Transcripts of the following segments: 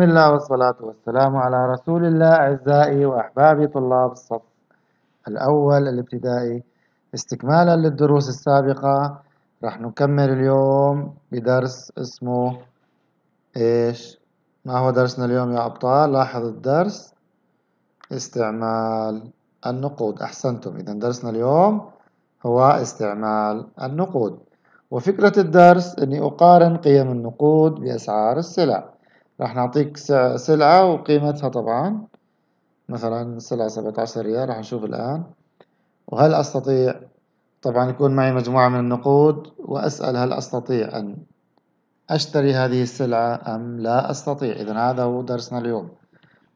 بسم الله والصلاة والسلام على رسول الله أعزائي وأحبابي طلاب الصف الأول الابتدائي استكمالا للدروس السابقة راح نكمل اليوم بدرس اسمه إيش؟ ما هو درسنا اليوم يا أبطال؟ لاحظ الدرس استعمال النقود أحسنتم إذا درسنا اليوم هو استعمال النقود وفكرة الدرس أني أقارن قيم النقود بأسعار السلع راح نعطيك سلعة وقيمتها طبعا مثلا سلعة 17 ريال راح نشوف الآن وهل أستطيع طبعا يكون معي مجموعة من النقود وأسأل هل أستطيع أن أشتري هذه السلعة أم لا أستطيع إذا هذا هو درسنا اليوم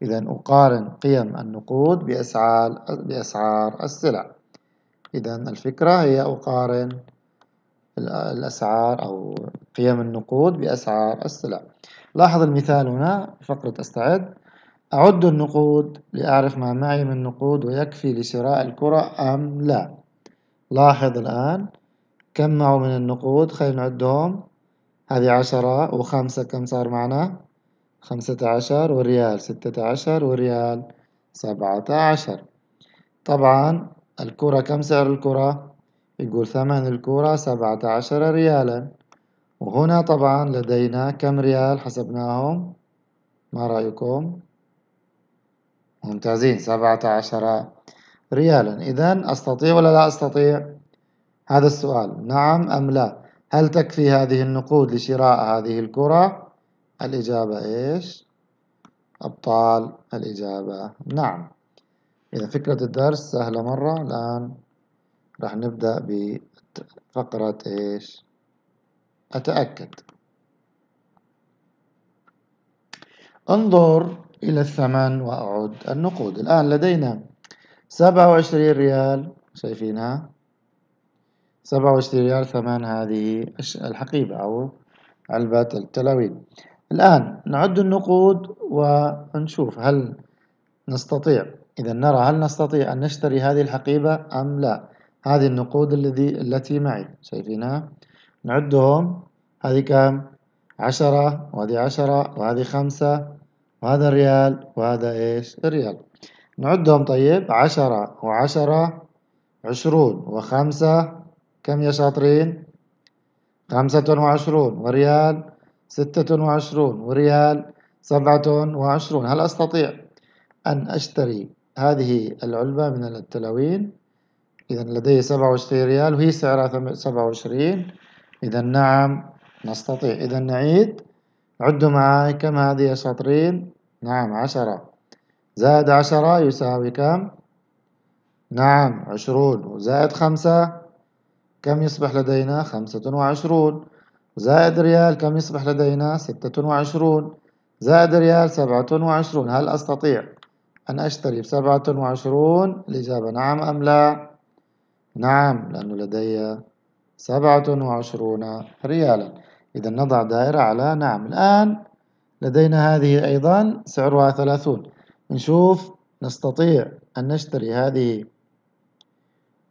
إذا أقارن قيم النقود بأسعار بأسعار السلع إذا الفكرة هي أقارن الأسعار أو قيم النقود بأسعار السلع لاحظ المثال هنا فقرة أستعد أعد النقود لأعرف ما معي من نقود ويكفي لشراء الكرة أم لا لاحظ الآن كم معه من النقود خلينا نعدهم هذه عشرة وخمسة كم صار معنا خمسة عشر وريال ستة عشر وريال سبعة عشر طبعا الكرة كم سعر الكرة يقول ثمن الكرة سبعة عشر ريالا وهنا طبعا لدينا كم ريال حسبناهم ما رأيكم ممتازين سبعة عشر ريالا إذا أستطيع ولا لا أستطيع هذا السؤال نعم أم لا هل تكفي هذه النقود لشراء هذه الكرة الإجابة إيش أبطال الإجابة نعم إذا فكرة الدرس سهلة مرة الآن راح نبدأ بفقرة إيش أتأكد انظر إلى الثمن وأعد النقود الآن لدينا 27 ريال شايفينها 27 ريال ثمن هذه الحقيبة أو علبة التلاوين الآن نعد النقود ونشوف هل نستطيع إذا نرى هل نستطيع أن نشتري هذه الحقيبة أم لا هذه النقود الذي التي معي شايفينها نعدهم هذه كم عشرة وهذه عشرة وهذه خمسة وهذا ريال وهذا إيش ريال نعدهم طيب عشرة وعشرة عشرون وخمسة كم يا شاطرين خمسة وعشرون وريال ستة وعشرون وريال سبعة وعشرون هل أستطيع أن أشتري هذه العلبة من التلاوين إذا لدي سبعة وعشرين ريال وهي سعرها سبعة وعشرين إذا نعم نستطيع إذا نعيد عدوا معي كم هذه سطرين نعم عشرة زائد عشرة يساوي كم نعم عشرون وزائد خمسة كم يصبح لدينا خمسة وعشرون زائد ريال كم يصبح لدينا ستة وعشرون زائد ريال سبعة وعشرون هل أستطيع أن أشتري بسبعة وعشرون الإجابة نعم أم لا نعم لأنه لدي سبعة وعشرون ريالا إذا نضع دائرة على نعم الآن لدينا هذه أيضا سعرها ثلاثون نشوف نستطيع أن نشتري هذه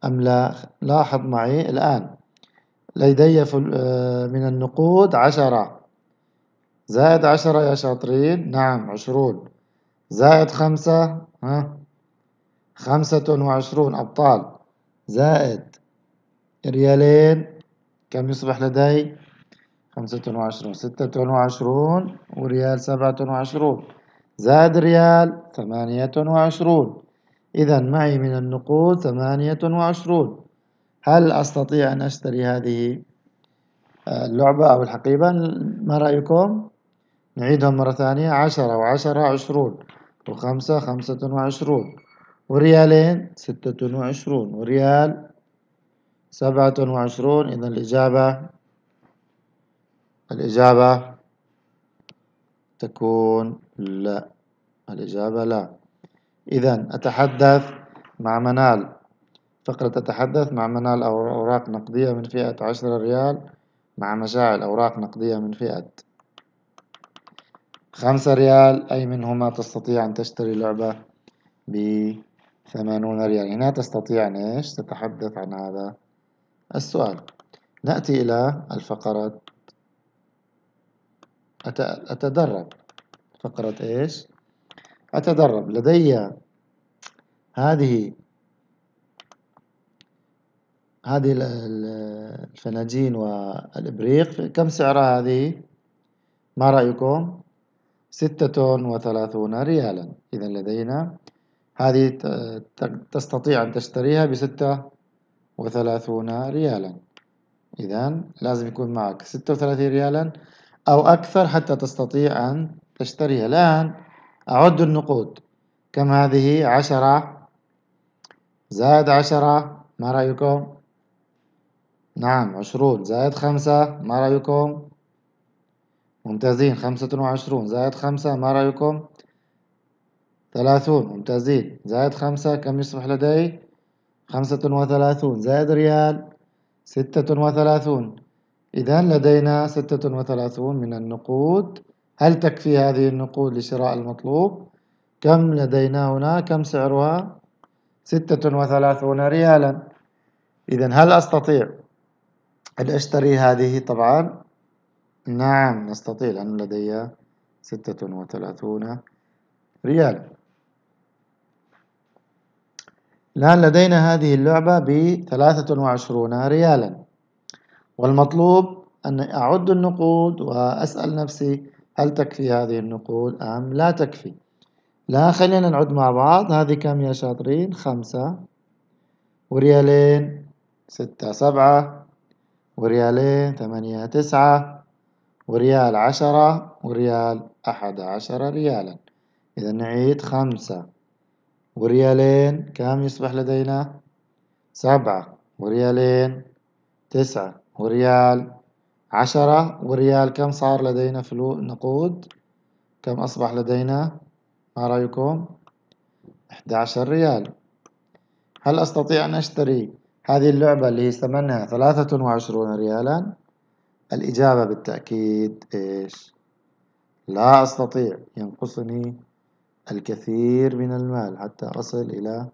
أم لا لاحظ معي الآن لدي آه، من النقود عشرة زائد عشرة يا شاطرين نعم عشرون زائد خمسة ها خمسة وعشرون أبطال زائد ريالين كم يصبح لدي خمسة وعشرون ستة وعشرون وريال سبعة وعشرون زائد ريال ثمانية وعشرون إذا معي من النقود ثمانية وعشرون هل أستطيع أن أشتري هذه اللعبة أو الحقيبة ما رأيكم؟ نعيدهم مرة ثانية عشرة وعشرة عشرون وخمسة خمسة وعشرون وريالين ستة وعشرون وريال سبعة وعشرون إذا الإجابة الإجابة تكون لا الإجابة لا إذا أتحدث مع منال فقرة أتحدث مع منال أوراق نقدية من فئة عشرة ريال مع مشاعل أوراق نقدية من فئة خمسة ريال أي منهما تستطيع أن تشتري لعبة بثمانون ريال هنا تستطيع أن تتحدث عن هذا السؤال نأتي إلى الفقرة أتدرب فقرة إيش أتدرب لدي هذه هذه الفناجين والإبريق كم سعرها هذه ما رأيكم ستة وثلاثون ريالا إذا لدينا هذه تستطيع أن تشتريها بستة وثلاثون ريالا إذا لازم يكون معك ستة وثلاثين ريالا أو أكثر حتى تستطيع أن تشتريها الآن أعد النقود كم هذه عشرة زائد عشرة ما رأيكم نعم عشرون زائد خمسة ما رأيكم ممتازين خمسة وعشرون زائد خمسة ما رأيكم ثلاثون ممتازين زائد خمسة كم يصبح لدي خمسة وثلاثون زائد ريال ستة وثلاثون إذا لدينا 36 من النقود هل تكفي هذه النقود لشراء المطلوب؟ كم لدينا هنا؟ كم سعرها؟ 36 ريالا إذا هل أستطيع أن أشتري هذه طبعا؟ نعم نستطيع لأن لدي 36 ريالا الآن لدينا هذه اللعبة ب 23 ريالا والمطلوب أن أعد النقود وأسأل نفسي هل تكفي هذه النقود أم لا تكفي لا خلينا نعد مع بعض هذه كم يا شاطرين خمسة وريالين ستة سبعة وريالين ثمانية تسعة وريال عشرة وريال أحد عشر ريالا إذا نعيد خمسة وريالين كم يصبح لدينا سبعة وريالين تسعة وريال عشرة وريال كم صار لدينا فلو نقود كم أصبح لدينا ما رأيكم 11 ريال هل أستطيع أن أشتري هذه اللعبة اللي هي ثمنها 23 ريالا الإجابة بالتأكيد إيش لا أستطيع ينقصني الكثير من المال حتى أصل إلى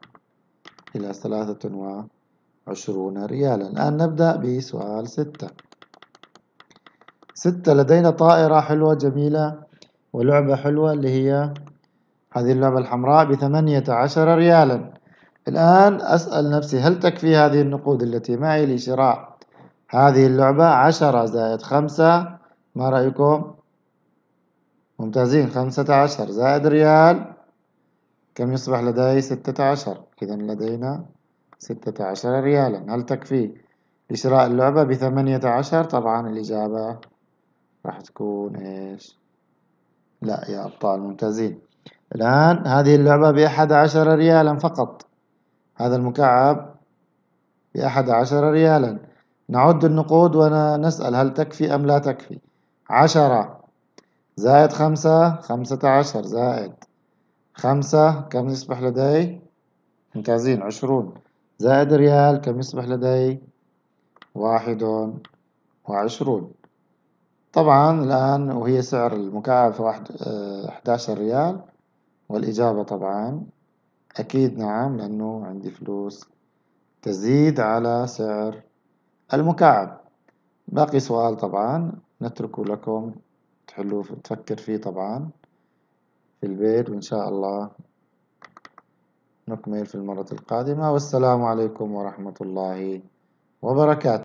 إلى 23 عشرون ريالا الآن نبدأ بسؤال ستة ستة لدينا طائرة حلوة جميلة ولعبة حلوة اللي هي هذه اللعبة الحمراء بثمانية عشر ريالا الآن أسأل نفسي هل تكفي هذه النقود التي معي لشراء هذه اللعبة عشرة زائد خمسة ما رأيكم؟ ممتازين خمسة عشر زائد ريال كم يصبح لدي ستة عشر إذا لدينا ستة عشر ريالا هل تكفي لشراء اللعبة بثمانية عشر طبعا الإجابة راح تكون إيش لا يا أبطال ممتازين الآن هذه اللعبة بأحد عشر ريالا فقط هذا المكعب بأحد عشر ريالا نعد النقود ونسأل هل تكفي أم لا تكفي عشرة زائد خمسة خمسة عشر زائد خمسة كم يصبح لدي ممتازين عشرون زائد ريال كم يصبح لدي واحد وعشرون طبعا الآن وهي سعر المكعب في واحد آه، أحداشر ريال والإجابة طبعا أكيد نعم لأنه عندي فلوس تزيد على سعر المكعب باقي سؤال طبعا نتركه لكم تحلوه تفكر فيه طبعا في البيت وإن شاء الله نكمل في المرة القادمة والسلام عليكم ورحمة الله وبركاته